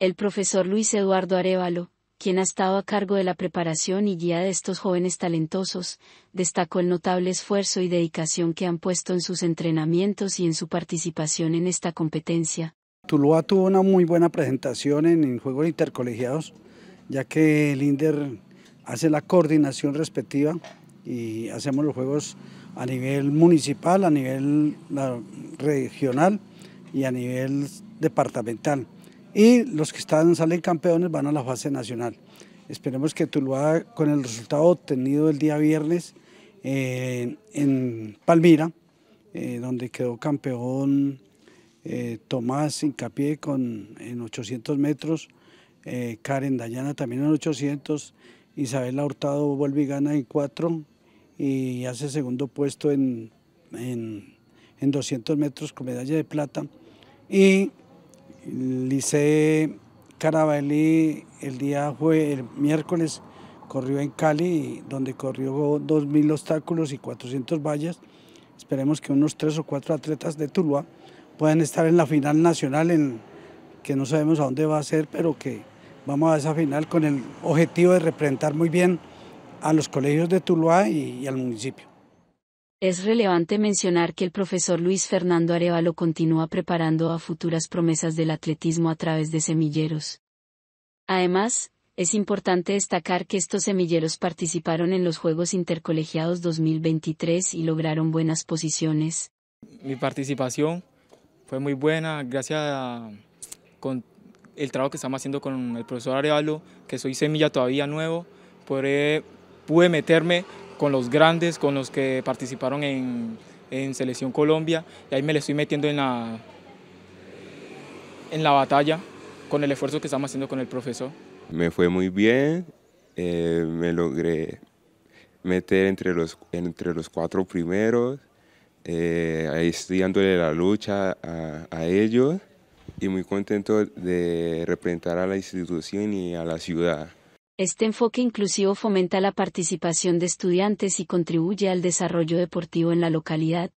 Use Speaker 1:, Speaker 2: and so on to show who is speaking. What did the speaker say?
Speaker 1: El profesor Luis Eduardo Arevalo, quien ha estado a cargo de la preparación y guía de estos jóvenes talentosos, destacó el notable esfuerzo y dedicación que han puesto en sus entrenamientos y en su participación en esta competencia.
Speaker 2: Tuluá tuvo una muy buena presentación en, Juegos Intercolegiados, ya que el INDER hace la coordinación respectiva y hacemos los Juegos a nivel municipal, a nivel regional y a nivel departamental y los que están, salen campeones van a la fase nacional. Esperemos que Tuluá, con el resultado obtenido el día viernes eh, en Palmira, eh, donde quedó campeón eh, Tomás Hincapié con, en 800 metros, Karen Dayana también en 800, Isabela Hurtado vuelve y gana en 4 y hace segundo puesto en, 200 metros con medalla de plata. Y Lice Carabalí el día fue el miércoles corrió en Cali, donde corrió 2.000 obstáculos y 400 vallas. Esperemos que unos tres o cuatro atletas de Tuluá puedan estar en la final nacional, en, que no sabemos a dónde va a ser, pero que vamos a esa final con el objetivo de representar muy bien a los colegios de Tuluá y al municipio.
Speaker 1: Es relevante mencionar que el profesor Luis Fernando Arevalo continúa preparando a futuras promesas del atletismo a través de semilleros. Además, es importante destacar que estos semilleros participaron en los Juegos Intercolegiados 2023 y lograron buenas posiciones.
Speaker 3: Mi participación fue muy buena gracias con el trabajo que estamos haciendo con el profesor Arevalo, que soy semilla todavía nuevo, pude meterme con los grandes, con los que participaron en, Selección Colombia, y ahí me le estoy metiendo en la, en la batalla con el esfuerzo que estamos haciendo con el profesor.
Speaker 4: Me fue muy bien, eh, me logré meter entre los, entre los cuatro primeros, eh, estoy dándole la lucha a ellos y muy contento de representar a la institución y a la ciudad.
Speaker 1: Este enfoque inclusivo fomenta la participación de estudiantes y contribuye al desarrollo deportivo en la localidad,